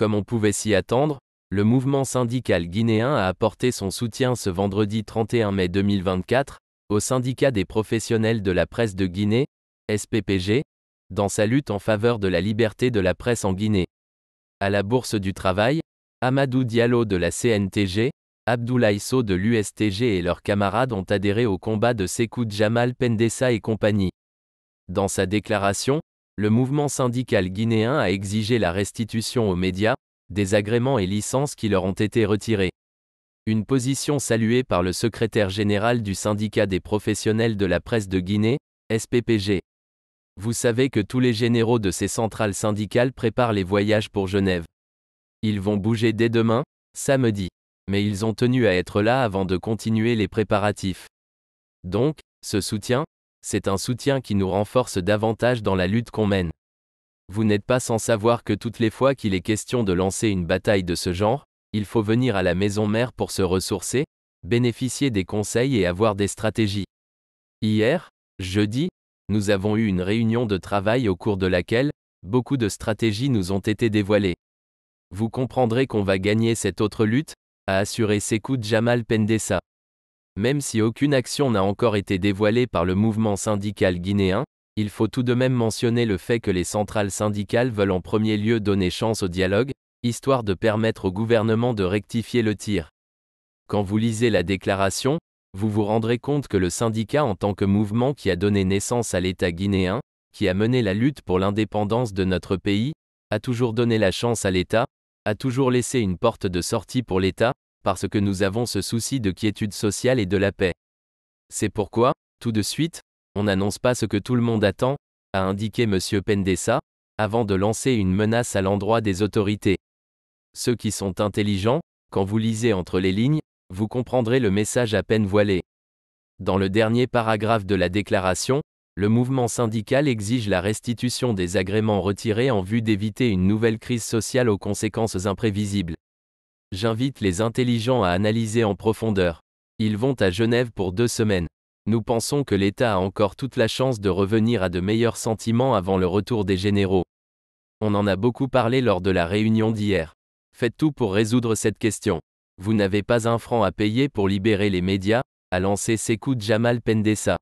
Comme on pouvait s'y attendre, le mouvement syndical guinéen a apporté son soutien ce vendredi 31 mai 2024 au syndicat des professionnels de la presse de Guinée, SPPG, dans sa lutte en faveur de la liberté de la presse en Guinée. À la Bourse du Travail, Amadou Diallo de la CNTG, Abdoulaye de l'USTG et leurs camarades ont adhéré au combat de Sekou Jamal Pendessa et compagnie. Dans sa déclaration, le mouvement syndical guinéen a exigé la restitution aux médias, des agréments et licences qui leur ont été retirés. Une position saluée par le secrétaire général du syndicat des professionnels de la presse de Guinée, SPPG. Vous savez que tous les généraux de ces centrales syndicales préparent les voyages pour Genève. Ils vont bouger dès demain, samedi, mais ils ont tenu à être là avant de continuer les préparatifs. Donc, ce soutien, c'est un soutien qui nous renforce davantage dans la lutte qu'on mène. Vous n'êtes pas sans savoir que toutes les fois qu'il est question de lancer une bataille de ce genre, il faut venir à la maison mère pour se ressourcer, bénéficier des conseils et avoir des stratégies. Hier, jeudi, nous avons eu une réunion de travail au cours de laquelle, beaucoup de stratégies nous ont été dévoilées. Vous comprendrez qu'on va gagner cette autre lutte, a assuré Sekou Jamal Pendessa. Même si aucune action n'a encore été dévoilée par le mouvement syndical guinéen, il faut tout de même mentionner le fait que les centrales syndicales veulent en premier lieu donner chance au dialogue, histoire de permettre au gouvernement de rectifier le tir. Quand vous lisez la déclaration, vous vous rendrez compte que le syndicat en tant que mouvement qui a donné naissance à l'État guinéen, qui a mené la lutte pour l'indépendance de notre pays, a toujours donné la chance à l'État, a toujours laissé une porte de sortie pour l'État, parce que nous avons ce souci de quiétude sociale et de la paix. C'est pourquoi, tout de suite, on n'annonce pas ce que tout le monde attend, a indiqué M. Pendessa, avant de lancer une menace à l'endroit des autorités. Ceux qui sont intelligents, quand vous lisez entre les lignes, vous comprendrez le message à peine voilé. Dans le dernier paragraphe de la déclaration, le mouvement syndical exige la restitution des agréments retirés en vue d'éviter une nouvelle crise sociale aux conséquences imprévisibles. J'invite les intelligents à analyser en profondeur. Ils vont à Genève pour deux semaines. Nous pensons que l'État a encore toute la chance de revenir à de meilleurs sentiments avant le retour des généraux. On en a beaucoup parlé lors de la réunion d'hier. Faites tout pour résoudre cette question. Vous n'avez pas un franc à payer pour libérer les médias, a lancé de Jamal Pendessa.